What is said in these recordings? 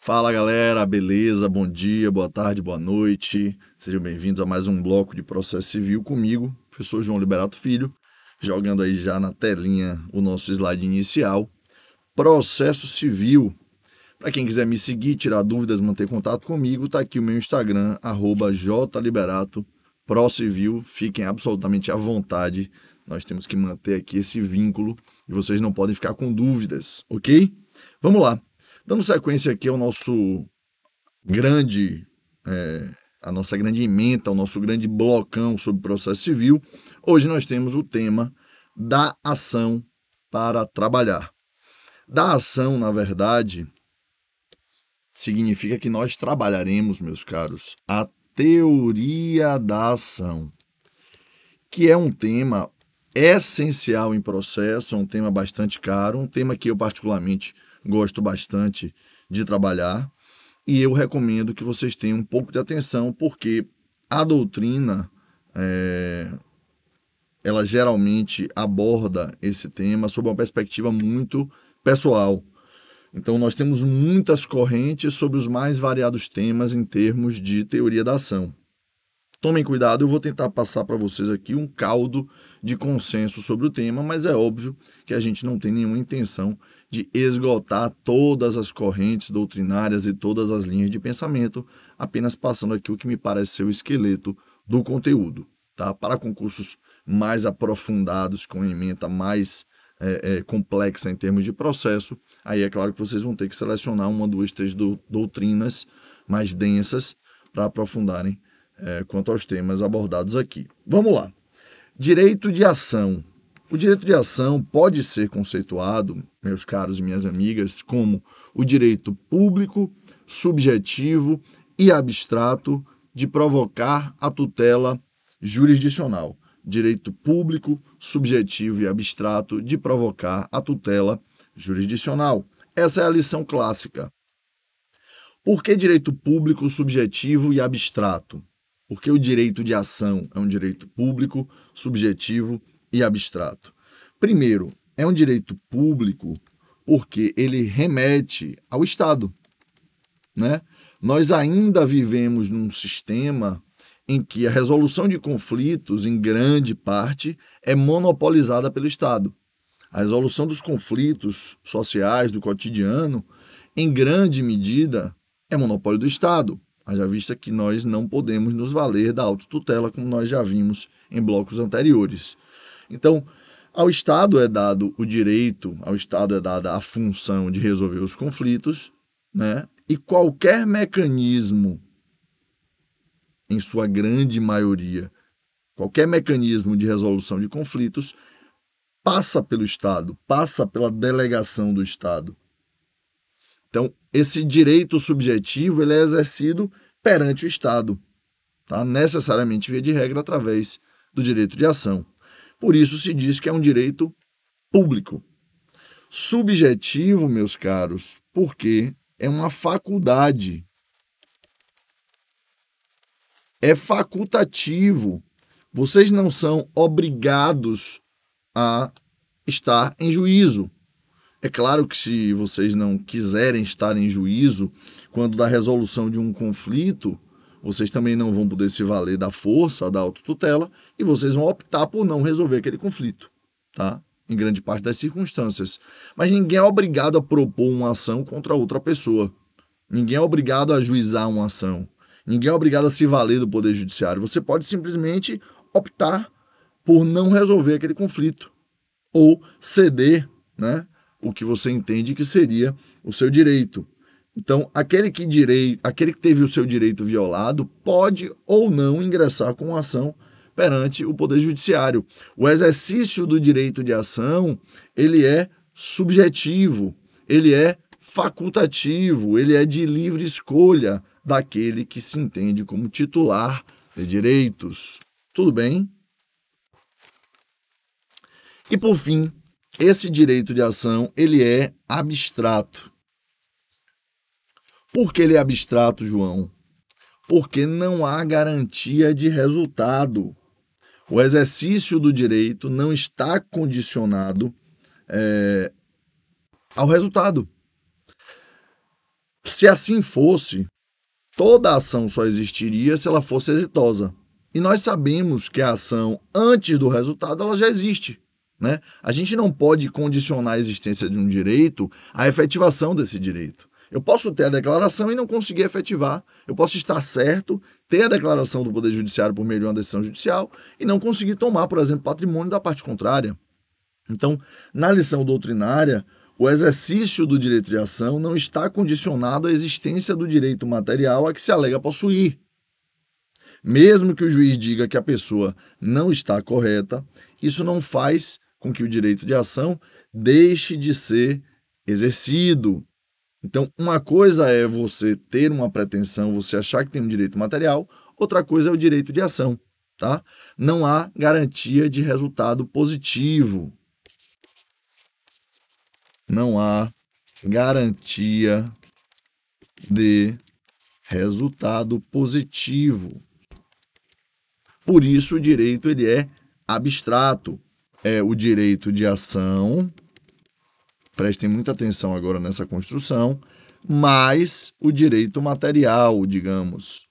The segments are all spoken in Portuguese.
Fala galera, beleza? Bom dia, boa tarde, boa noite. Sejam bem-vindos a mais um bloco de processo civil comigo, professor João Liberato Filho, jogando aí já na telinha o nosso slide inicial. Processo civil. Para quem quiser me seguir, tirar dúvidas, manter contato comigo, tá aqui o meu Instagram, jliberato pró civil, fiquem absolutamente à vontade. Nós temos que manter aqui esse vínculo e vocês não podem ficar com dúvidas, ok? Vamos lá. Dando sequência aqui ao nosso grande, é, a nossa grande emenda, o nosso grande blocão sobre processo civil, hoje nós temos o tema da ação para trabalhar. Da ação, na verdade, significa que nós trabalharemos, meus caros, a teoria da ação, que é um tema essencial em processo, é um tema bastante caro, um tema que eu particularmente gosto bastante de trabalhar, e eu recomendo que vocês tenham um pouco de atenção, porque a doutrina é, ela geralmente aborda esse tema sob uma perspectiva muito pessoal. Então, nós temos muitas correntes sobre os mais variados temas em termos de teoria da ação. Tomem cuidado, eu vou tentar passar para vocês aqui um caldo de consenso sobre o tema, mas é óbvio que a gente não tem nenhuma intenção de esgotar todas as correntes doutrinárias e todas as linhas de pensamento, apenas passando aqui o que me parece ser o esqueleto do conteúdo. Tá? Para concursos mais aprofundados, com emenda mais é, é, complexa em termos de processo, aí é claro que vocês vão ter que selecionar uma, duas, três do, doutrinas mais densas para aprofundarem é, quanto aos temas abordados aqui. Vamos lá. Direito de ação. O direito de ação pode ser conceituado, meus caros e minhas amigas, como o direito público, subjetivo e abstrato de provocar a tutela jurisdicional direito público, subjetivo e abstrato de provocar a tutela jurisdicional. Essa é a lição clássica. Por que direito público, subjetivo e abstrato? Porque o direito de ação é um direito público, subjetivo e abstrato. Primeiro, é um direito público porque ele remete ao Estado, né? Nós ainda vivemos num sistema em que a resolução de conflitos, em grande parte, é monopolizada pelo Estado. A resolução dos conflitos sociais, do cotidiano, em grande medida, é monopólio do Estado, haja vista que nós não podemos nos valer da autotutela, como nós já vimos em blocos anteriores. Então, ao Estado é dado o direito, ao Estado é dada a função de resolver os conflitos, né? e qualquer mecanismo em sua grande maioria, qualquer mecanismo de resolução de conflitos passa pelo Estado, passa pela delegação do Estado. Então, esse direito subjetivo ele é exercido perante o Estado, tá? necessariamente, via de regra, através do direito de ação. Por isso se diz que é um direito público. Subjetivo, meus caros, porque é uma faculdade é facultativo. Vocês não são obrigados a estar em juízo. É claro que se vocês não quiserem estar em juízo quando da resolução de um conflito, vocês também não vão poder se valer da força da autotutela e vocês vão optar por não resolver aquele conflito, tá? Em grande parte das circunstâncias. Mas ninguém é obrigado a propor uma ação contra outra pessoa. Ninguém é obrigado a juizar uma ação. Ninguém é obrigado a se valer do Poder Judiciário. Você pode simplesmente optar por não resolver aquele conflito ou ceder né, o que você entende que seria o seu direito. Então, aquele que, direi, aquele que teve o seu direito violado pode ou não ingressar com ação perante o Poder Judiciário. O exercício do direito de ação, ele é subjetivo, ele é facultativo, ele é de livre escolha daquele que se entende como titular de direitos. Tudo bem? E por fim, esse direito de ação, ele é abstrato. Por que ele é abstrato, João? Porque não há garantia de resultado. O exercício do direito não está condicionado é, ao resultado. Se assim fosse, Toda ação só existiria se ela fosse exitosa. E nós sabemos que a ação, antes do resultado, ela já existe. Né? A gente não pode condicionar a existência de um direito à efetivação desse direito. Eu posso ter a declaração e não conseguir efetivar. Eu posso estar certo, ter a declaração do Poder Judiciário por meio de uma decisão judicial e não conseguir tomar, por exemplo, patrimônio da parte contrária. Então, na lição doutrinária, o exercício do direito de ação não está condicionado à existência do direito material a que se alega possuir. Mesmo que o juiz diga que a pessoa não está correta, isso não faz com que o direito de ação deixe de ser exercido. Então, uma coisa é você ter uma pretensão, você achar que tem um direito material, outra coisa é o direito de ação, tá? Não há garantia de resultado positivo não há garantia de resultado positivo. Por isso o direito ele é abstrato, é o direito de ação. Prestem muita atenção agora nessa construção, mais o direito material, digamos.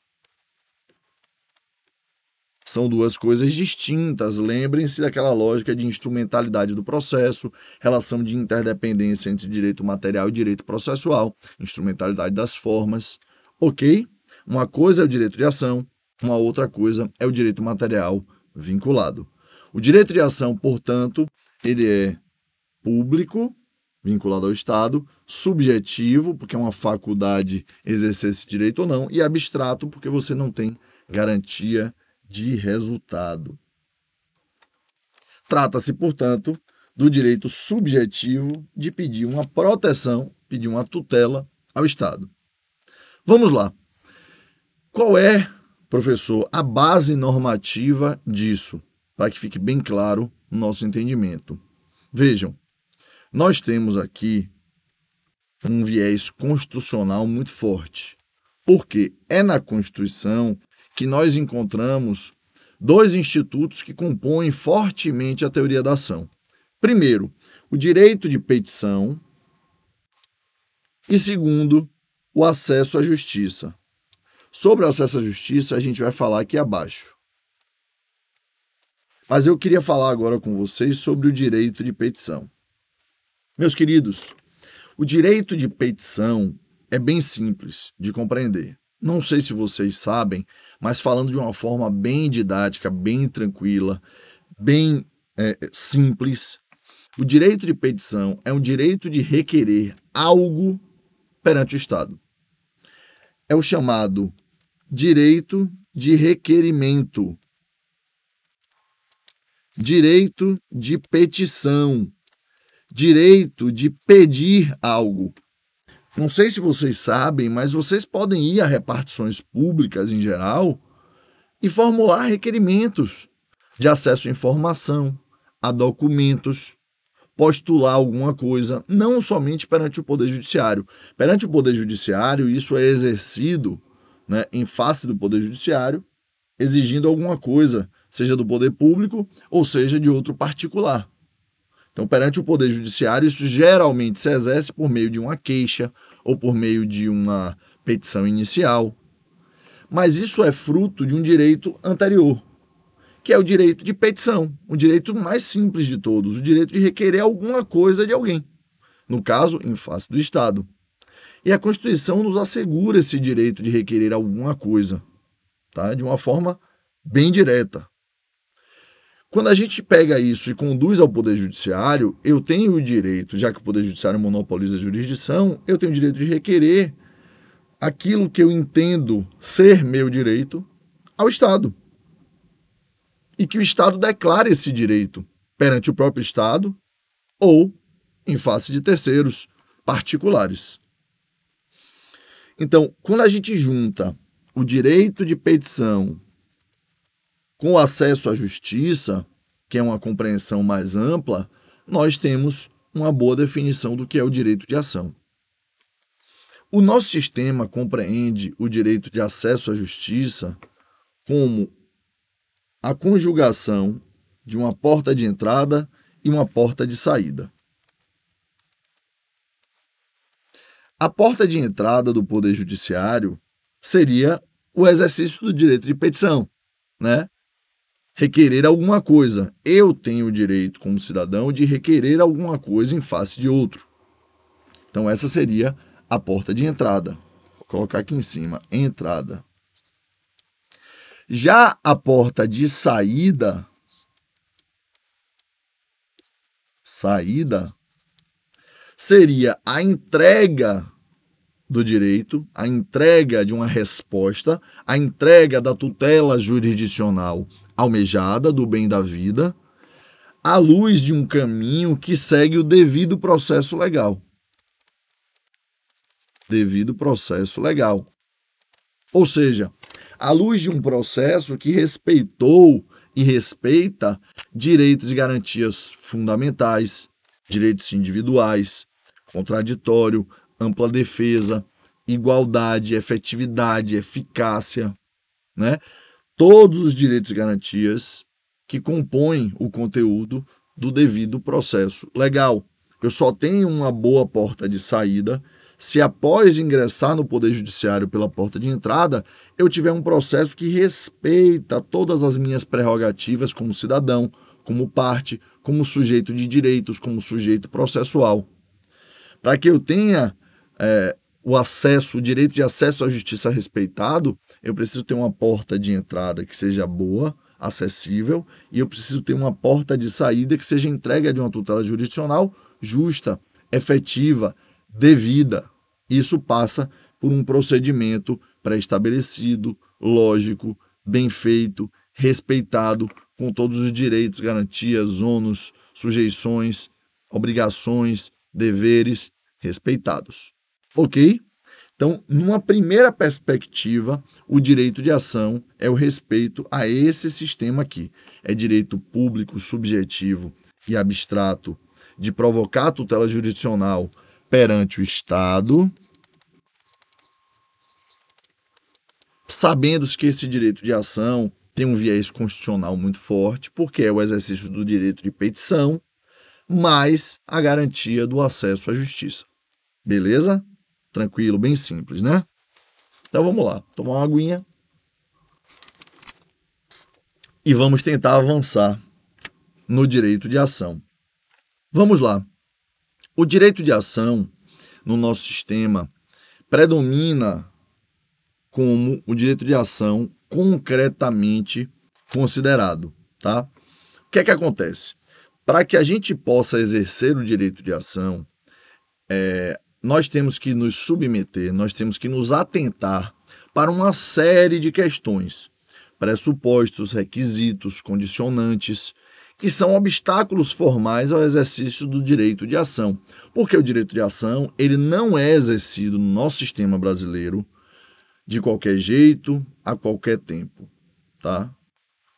São duas coisas distintas. Lembrem-se daquela lógica de instrumentalidade do processo, relação de interdependência entre direito material e direito processual, instrumentalidade das formas. Ok? Uma coisa é o direito de ação, uma outra coisa é o direito material vinculado. O direito de ação, portanto, ele é público, vinculado ao Estado, subjetivo, porque é uma faculdade exercer esse direito ou não, e abstrato, porque você não tem garantia de resultado. Trata-se, portanto, do direito subjetivo de pedir uma proteção, pedir uma tutela ao Estado. Vamos lá. Qual é, professor, a base normativa disso? Para que fique bem claro o nosso entendimento. Vejam, nós temos aqui um viés constitucional muito forte, porque é na Constituição que nós encontramos dois institutos que compõem fortemente a teoria da ação. Primeiro, o direito de petição e segundo, o acesso à justiça. Sobre o acesso à justiça, a gente vai falar aqui abaixo. Mas eu queria falar agora com vocês sobre o direito de petição. Meus queridos, o direito de petição é bem simples de compreender. Não sei se vocês sabem, mas falando de uma forma bem didática, bem tranquila, bem é, simples, o direito de petição é um direito de requerer algo perante o Estado. É o chamado direito de requerimento, direito de petição, direito de pedir algo. Não sei se vocês sabem, mas vocês podem ir a repartições públicas em geral e formular requerimentos de acesso à informação, a documentos, postular alguma coisa, não somente perante o Poder Judiciário. Perante o Poder Judiciário, isso é exercido né, em face do Poder Judiciário, exigindo alguma coisa, seja do poder público ou seja de outro particular. Então, perante o Poder Judiciário, isso geralmente se exerce por meio de uma queixa, ou por meio de uma petição inicial. Mas isso é fruto de um direito anterior, que é o direito de petição, o direito mais simples de todos, o direito de requerer alguma coisa de alguém, no caso, em face do Estado. E a Constituição nos assegura esse direito de requerer alguma coisa, tá? de uma forma bem direta. Quando a gente pega isso e conduz ao Poder Judiciário, eu tenho o direito, já que o Poder Judiciário monopoliza a jurisdição, eu tenho o direito de requerer aquilo que eu entendo ser meu direito ao Estado. E que o Estado declare esse direito perante o próprio Estado ou em face de terceiros particulares. Então, quando a gente junta o direito de petição com o acesso à justiça, que é uma compreensão mais ampla, nós temos uma boa definição do que é o direito de ação. O nosso sistema compreende o direito de acesso à justiça como a conjugação de uma porta de entrada e uma porta de saída. A porta de entrada do Poder Judiciário seria o exercício do direito de petição, né? requerer alguma coisa. Eu tenho o direito, como cidadão, de requerer alguma coisa em face de outro. Então, essa seria a porta de entrada. Vou colocar aqui em cima: entrada. Já a porta de saída. Saída seria a entrega do direito, a entrega de uma resposta, a entrega da tutela jurisdicional almejada, do bem da vida, à luz de um caminho que segue o devido processo legal. Devido processo legal. Ou seja, à luz de um processo que respeitou e respeita direitos e garantias fundamentais, direitos individuais, contraditório, ampla defesa, igualdade, efetividade, eficácia, né? todos os direitos e garantias que compõem o conteúdo do devido processo legal. Eu só tenho uma boa porta de saída se após ingressar no Poder Judiciário pela porta de entrada, eu tiver um processo que respeita todas as minhas prerrogativas como cidadão, como parte, como sujeito de direitos, como sujeito processual. Para que eu tenha é, o acesso, o direito de acesso à justiça respeitado, eu preciso ter uma porta de entrada que seja boa, acessível, e eu preciso ter uma porta de saída que seja entregue de uma tutela jurisdicional justa, efetiva, devida. Isso passa por um procedimento pré-estabelecido, lógico, bem feito, respeitado, com todos os direitos, garantias, ônus, sujeições, obrigações, deveres respeitados. Ok? Então, numa primeira perspectiva, o direito de ação é o respeito a esse sistema aqui. É direito público, subjetivo e abstrato de provocar a tutela jurisdicional perante o Estado, sabendo que esse direito de ação tem um viés constitucional muito forte, porque é o exercício do direito de petição, mais a garantia do acesso à justiça. Beleza? tranquilo, bem simples, né? Então vamos lá, tomar uma aguinha e vamos tentar avançar no direito de ação. Vamos lá. O direito de ação no nosso sistema predomina como o direito de ação concretamente considerado, tá? O que é que acontece? Para que a gente possa exercer o direito de ação, é, nós temos que nos submeter, nós temos que nos atentar para uma série de questões, pressupostos, requisitos, condicionantes, que são obstáculos formais ao exercício do direito de ação. Porque o direito de ação, ele não é exercido no nosso sistema brasileiro de qualquer jeito, a qualquer tempo, tá?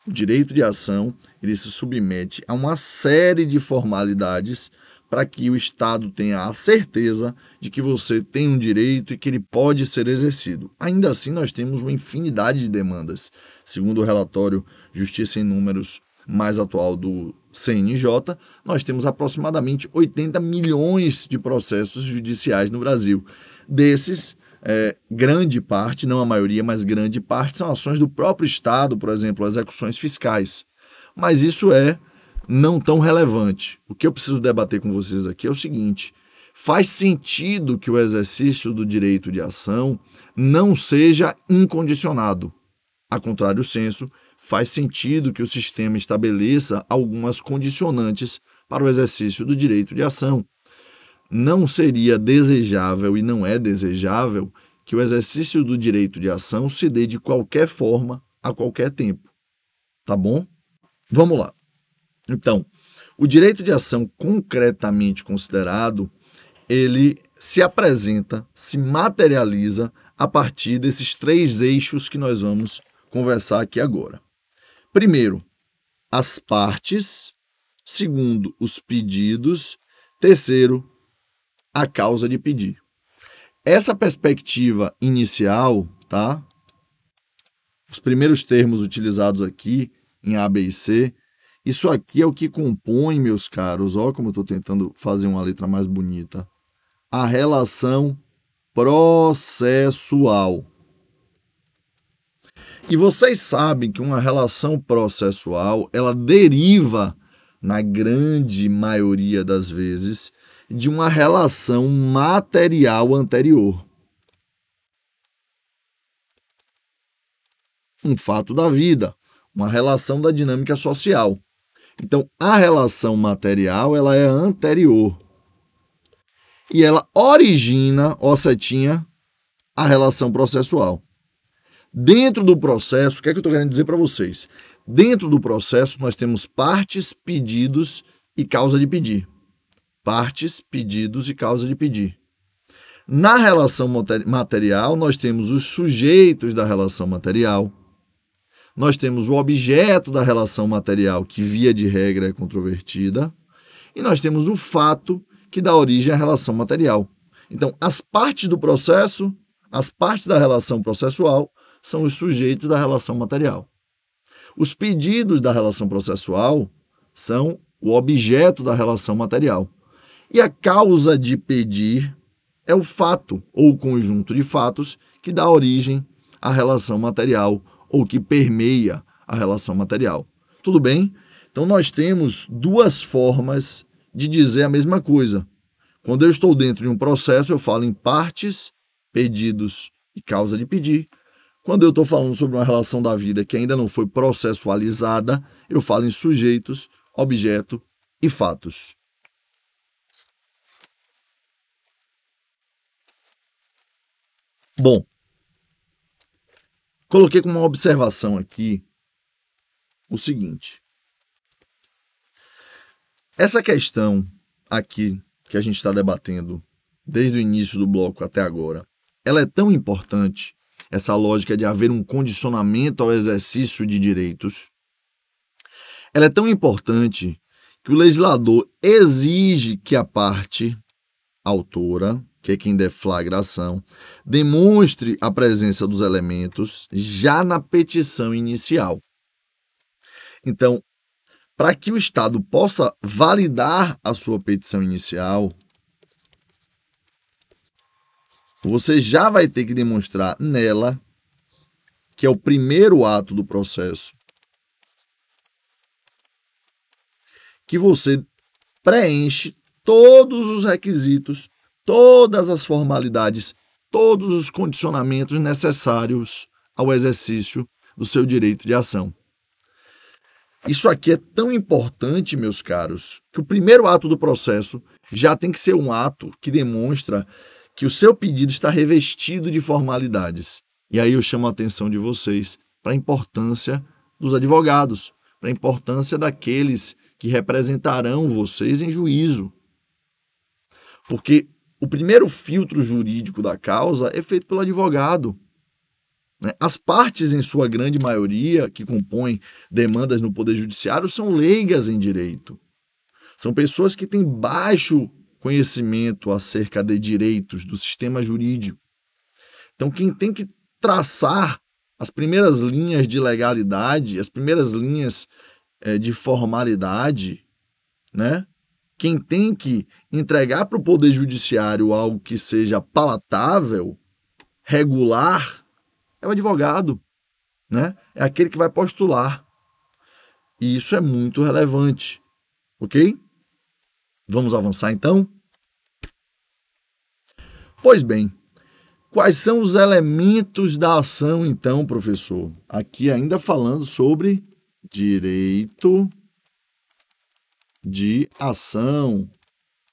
O direito de ação, ele se submete a uma série de formalidades para que o Estado tenha a certeza de que você tem um direito e que ele pode ser exercido. Ainda assim, nós temos uma infinidade de demandas. Segundo o relatório Justiça em Números mais atual do CNJ, nós temos aproximadamente 80 milhões de processos judiciais no Brasil. Desses, é, grande parte, não a maioria, mas grande parte, são ações do próprio Estado, por exemplo, execuções fiscais. Mas isso é não tão relevante. O que eu preciso debater com vocês aqui é o seguinte: faz sentido que o exercício do direito de ação não seja incondicionado. A contrário senso, faz sentido que o sistema estabeleça algumas condicionantes para o exercício do direito de ação. Não seria desejável e não é desejável que o exercício do direito de ação se dê de qualquer forma a qualquer tempo. Tá bom? Vamos lá. Então, o direito de ação concretamente considerado, ele se apresenta, se materializa a partir desses três eixos que nós vamos conversar aqui agora. Primeiro, as partes. Segundo, os pedidos. Terceiro, a causa de pedir. Essa perspectiva inicial, tá? Os primeiros termos utilizados aqui em A, B e C isso aqui é o que compõe, meus caros, Olha como eu estou tentando fazer uma letra mais bonita, a relação processual. E vocês sabem que uma relação processual, ela deriva, na grande maioria das vezes, de uma relação material anterior. Um fato da vida, uma relação da dinâmica social. Então, a relação material ela é anterior. E ela origina, ó setinha, a relação processual. Dentro do processo, o que é que eu estou querendo dizer para vocês? Dentro do processo, nós temos partes, pedidos e causa de pedir. Partes, pedidos e causa de pedir. Na relação material, nós temos os sujeitos da relação material, nós temos o objeto da relação material, que via de regra é controvertida, e nós temos o fato que dá origem à relação material. Então, as partes do processo, as partes da relação processual, são os sujeitos da relação material. Os pedidos da relação processual são o objeto da relação material. E a causa de pedir é o fato ou o conjunto de fatos que dá origem à relação material ou que permeia a relação material. Tudo bem? Então nós temos duas formas de dizer a mesma coisa. Quando eu estou dentro de um processo, eu falo em partes, pedidos e causa de pedir. Quando eu estou falando sobre uma relação da vida que ainda não foi processualizada, eu falo em sujeitos, objeto e fatos. Bom, coloquei como uma observação aqui o seguinte. Essa questão aqui que a gente está debatendo desde o início do bloco até agora, ela é tão importante, essa lógica de haver um condicionamento ao exercício de direitos, ela é tão importante que o legislador exige que a parte autora, que é quem deflagra a ação, demonstre a presença dos elementos já na petição inicial. Então, para que o Estado possa validar a sua petição inicial, você já vai ter que demonstrar nela, que é o primeiro ato do processo, que você preenche todos os requisitos todas as formalidades, todos os condicionamentos necessários ao exercício do seu direito de ação. Isso aqui é tão importante, meus caros, que o primeiro ato do processo já tem que ser um ato que demonstra que o seu pedido está revestido de formalidades. E aí eu chamo a atenção de vocês para a importância dos advogados, para a importância daqueles que representarão vocês em juízo. Porque o primeiro filtro jurídico da causa é feito pelo advogado. Né? As partes, em sua grande maioria, que compõem demandas no Poder Judiciário, são leigas em direito. São pessoas que têm baixo conhecimento acerca de direitos do sistema jurídico. Então, quem tem que traçar as primeiras linhas de legalidade, as primeiras linhas é, de formalidade, né? quem tem que entregar para o Poder Judiciário algo que seja palatável, regular, é o advogado, né? É aquele que vai postular. E isso é muito relevante, ok? Vamos avançar então? Pois bem, quais são os elementos da ação, então, professor? Aqui ainda falando sobre direito de ação,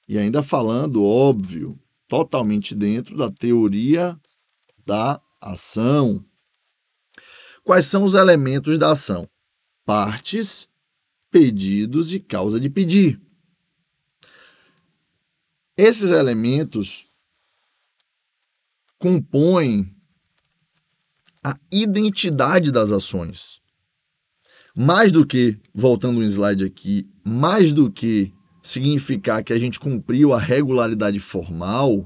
e ainda falando, óbvio, totalmente dentro da teoria da ação. Quais são os elementos da ação? Partes, pedidos e causa de pedir. Esses elementos compõem a identidade das ações. Mais do que, voltando um slide aqui, mais do que significar que a gente cumpriu a regularidade formal,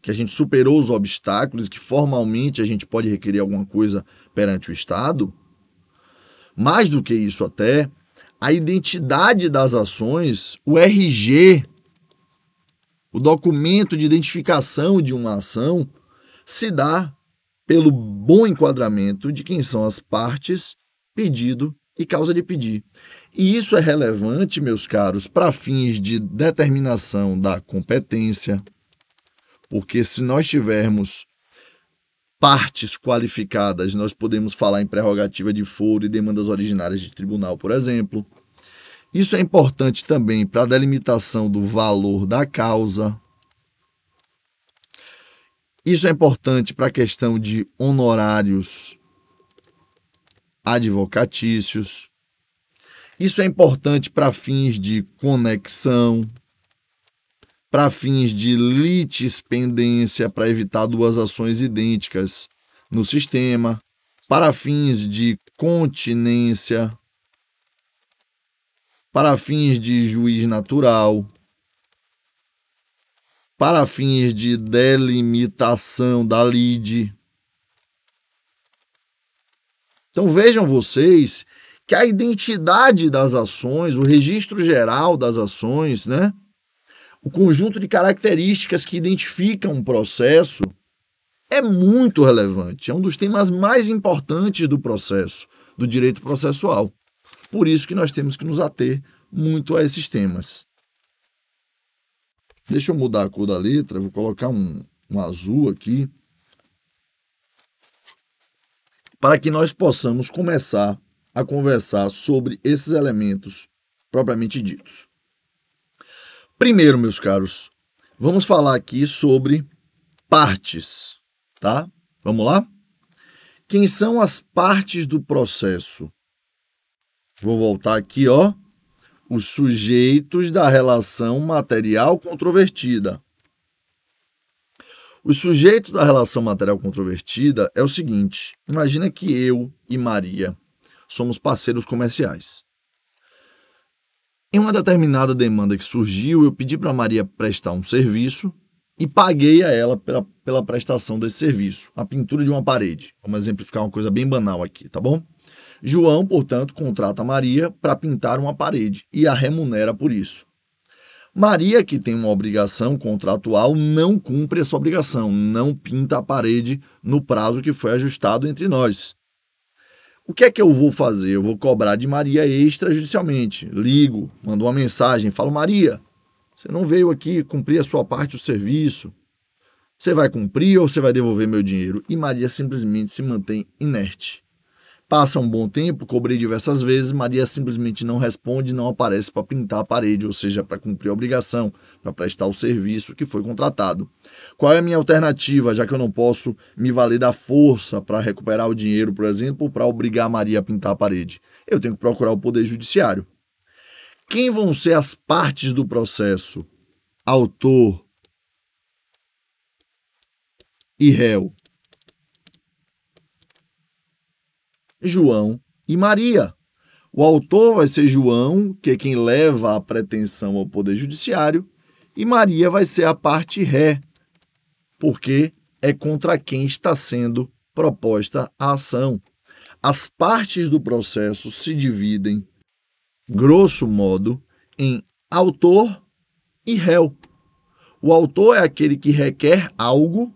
que a gente superou os obstáculos, que formalmente a gente pode requerer alguma coisa perante o Estado, mais do que isso até, a identidade das ações, o RG, o documento de identificação de uma ação, se dá pelo bom enquadramento de quem são as partes, pedido e causa de pedir. E isso é relevante, meus caros, para fins de determinação da competência, porque se nós tivermos partes qualificadas, nós podemos falar em prerrogativa de foro e demandas originárias de tribunal, por exemplo. Isso é importante também para a delimitação do valor da causa. Isso é importante para a questão de honorários advocatícios. Isso é importante para fins de conexão, para fins de litispendência, para evitar duas ações idênticas no sistema, para fins de continência, para fins de juiz natural, para fins de delimitação da lide, então vejam vocês que a identidade das ações, o registro geral das ações, né? o conjunto de características que identificam um processo é muito relevante, é um dos temas mais importantes do processo, do direito processual. Por isso que nós temos que nos ater muito a esses temas. Deixa eu mudar a cor da letra, vou colocar um, um azul aqui para que nós possamos começar a conversar sobre esses elementos propriamente ditos. Primeiro, meus caros, vamos falar aqui sobre partes, tá? Vamos lá? Quem são as partes do processo? Vou voltar aqui, ó. Os sujeitos da relação material controvertida. O sujeito da relação material controvertida é o seguinte: imagina que eu e Maria somos parceiros comerciais. Em uma determinada demanda que surgiu, eu pedi para Maria prestar um serviço e paguei a ela pela, pela prestação desse serviço, a pintura de uma parede. Vamos exemplificar uma coisa bem banal aqui, tá bom? João, portanto, contrata Maria para pintar uma parede e a remunera por isso. Maria, que tem uma obrigação contratual, não cumpre essa obrigação, não pinta a parede no prazo que foi ajustado entre nós. O que é que eu vou fazer? Eu vou cobrar de Maria extrajudicialmente. Ligo, mando uma mensagem, falo: Maria, você não veio aqui cumprir a sua parte do serviço. Você vai cumprir ou você vai devolver meu dinheiro? E Maria simplesmente se mantém inerte. Passa um bom tempo, cobrei diversas vezes, Maria simplesmente não responde, não aparece para pintar a parede, ou seja, para cumprir a obrigação, para prestar o serviço que foi contratado. Qual é a minha alternativa, já que eu não posso me valer da força para recuperar o dinheiro, por exemplo, para obrigar a Maria a pintar a parede? Eu tenho que procurar o Poder Judiciário. Quem vão ser as partes do processo? Autor e réu. João e Maria. O autor vai ser João, que é quem leva a pretensão ao Poder Judiciário, e Maria vai ser a parte ré, porque é contra quem está sendo proposta a ação. As partes do processo se dividem, grosso modo, em autor e réu. O autor é aquele que requer algo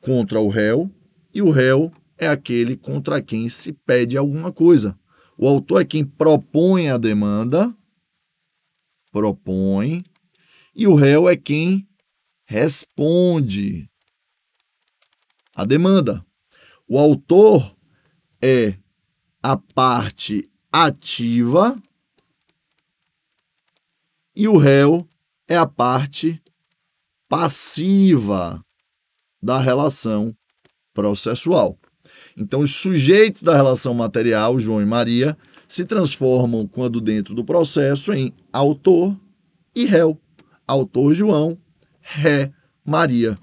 contra o réu e o réu é aquele contra quem se pede alguma coisa. O autor é quem propõe a demanda, propõe, e o réu é quem responde a demanda. O autor é a parte ativa e o réu é a parte passiva da relação processual. Então, os sujeitos da relação material, João e Maria, se transformam, quando dentro do processo, em autor e réu. Autor João, ré Maria.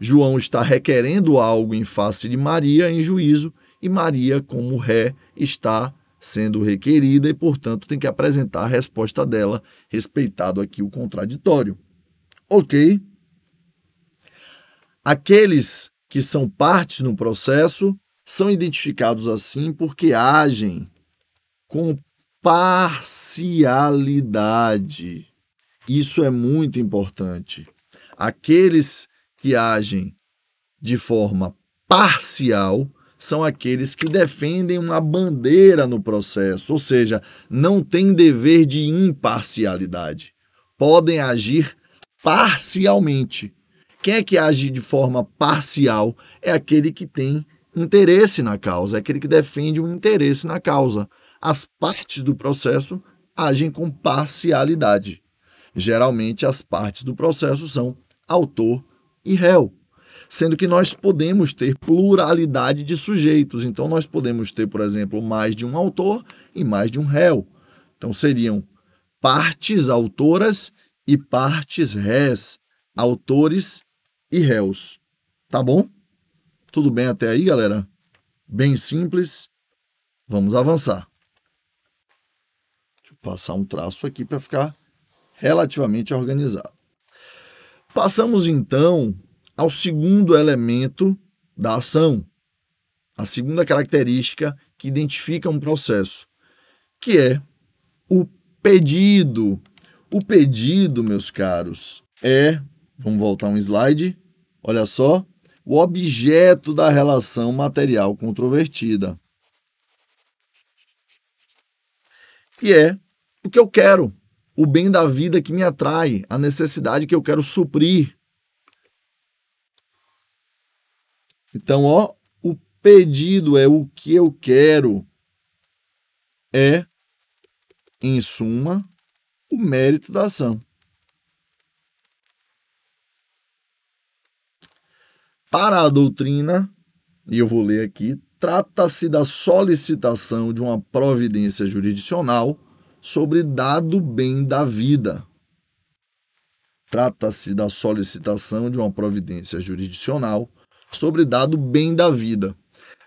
João está requerendo algo em face de Maria em juízo e Maria, como ré, está sendo requerida e, portanto, tem que apresentar a resposta dela, respeitado aqui o contraditório. Ok? Aqueles que são partes no processo são identificados assim porque agem com parcialidade. Isso é muito importante. Aqueles que agem de forma parcial são aqueles que defendem uma bandeira no processo, ou seja, não têm dever de imparcialidade. Podem agir parcialmente. Quem é que age de forma parcial é aquele que tem interesse na causa, é aquele que defende um interesse na causa. As partes do processo agem com parcialidade. Geralmente, as partes do processo são autor e réu, sendo que nós podemos ter pluralidade de sujeitos. Então, nós podemos ter, por exemplo, mais de um autor e mais de um réu. Então, seriam partes autoras e partes rés, autores e réus. Tá bom? Tudo bem até aí, galera? Bem simples. Vamos avançar. Deixa eu passar um traço aqui para ficar relativamente organizado. Passamos então ao segundo elemento da ação, a segunda característica que identifica um processo, que é o pedido. O pedido, meus caros, é, vamos voltar um slide, olha só, o objeto da relação material controvertida. Que é o que eu quero, o bem da vida que me atrai, a necessidade que eu quero suprir. Então, ó, o pedido é o que eu quero, é, em suma, o mérito da ação. Para a doutrina, e eu vou ler aqui, trata-se da solicitação de uma providência jurisdicional sobre dado bem da vida. Trata-se da solicitação de uma providência jurisdicional sobre dado bem da vida.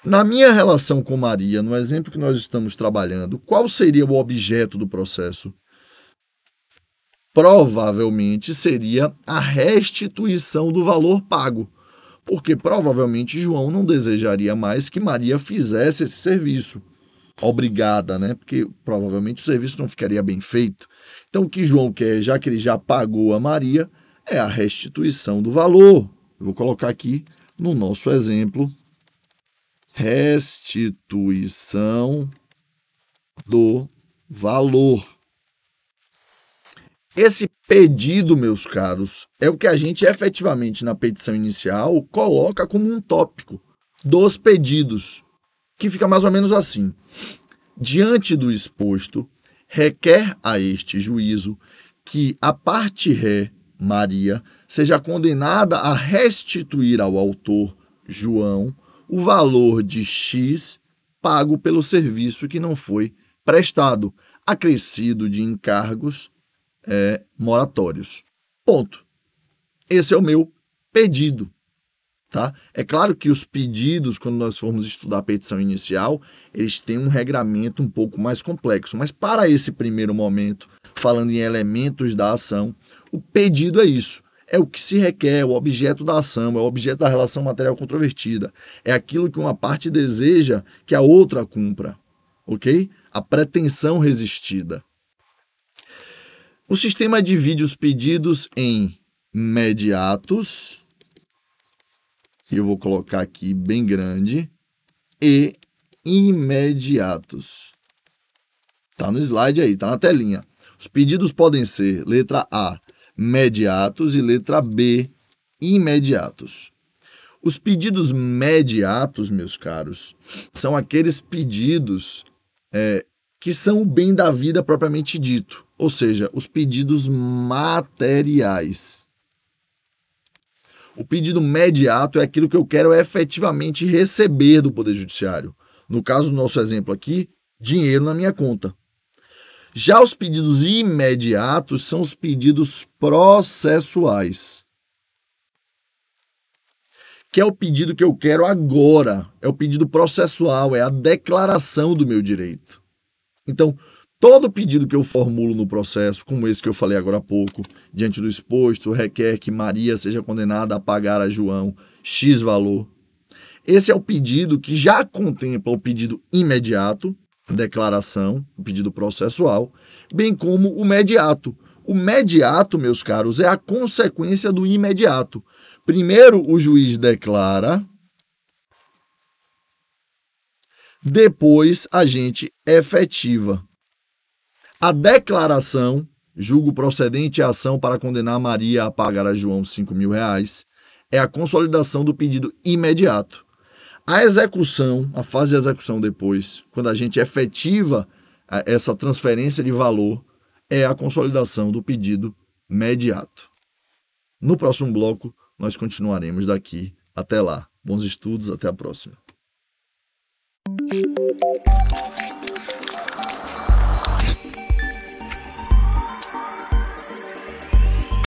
Na minha relação com Maria, no exemplo que nós estamos trabalhando, qual seria o objeto do processo? Provavelmente seria a restituição do valor pago porque provavelmente João não desejaria mais que Maria fizesse esse serviço. Obrigada, né? Porque provavelmente o serviço não ficaria bem feito. Então, o que João quer, já que ele já pagou a Maria, é a restituição do valor. Eu vou colocar aqui no nosso exemplo: restituição do valor. Esse pedido, meus caros, é o que a gente efetivamente na petição inicial coloca como um tópico dos pedidos, que fica mais ou menos assim: diante do exposto, requer a este juízo que a parte ré, Maria, seja condenada a restituir ao autor, João, o valor de X pago pelo serviço que não foi prestado, acrescido de encargos é, moratórios. Ponto. Esse é o meu pedido. Tá? É claro que os pedidos, quando nós formos estudar a petição inicial, eles têm um regramento um pouco mais complexo. Mas para esse primeiro momento, falando em elementos da ação, o pedido é isso. É o que se requer, é o objeto da ação, é o objeto da relação material controvertida. É aquilo que uma parte deseja que a outra cumpra. Ok? A pretensão resistida. O sistema divide os pedidos em mediatos, que eu vou colocar aqui bem grande, e imediatos. Está no slide aí, está na telinha. Os pedidos podem ser letra A, mediatos, e letra B, imediatos. Os pedidos mediatos, meus caros, são aqueles pedidos é, que são o bem da vida propriamente dito ou seja, os pedidos materiais. O pedido mediato é aquilo que eu quero efetivamente receber do Poder Judiciário. No caso do nosso exemplo aqui, dinheiro na minha conta. Já os pedidos imediatos são os pedidos processuais. Que é o pedido que eu quero agora, é o pedido processual, é a declaração do meu direito. Então, Todo pedido que eu formulo no processo, como esse que eu falei agora há pouco, diante do exposto, requer que Maria seja condenada a pagar a João X valor. Esse é o pedido que já contempla o pedido imediato, declaração, o pedido processual, bem como o mediato. O mediato, meus caros, é a consequência do imediato. Primeiro o juiz declara, depois a gente efetiva. A declaração, julgo procedente a ação para condenar Maria a pagar a João 5 mil reais, é a consolidação do pedido imediato. A execução, a fase de execução depois, quando a gente efetiva é, essa transferência de valor, é a consolidação do pedido imediato. No próximo bloco, nós continuaremos daqui. Até lá. Bons estudos, até a próxima.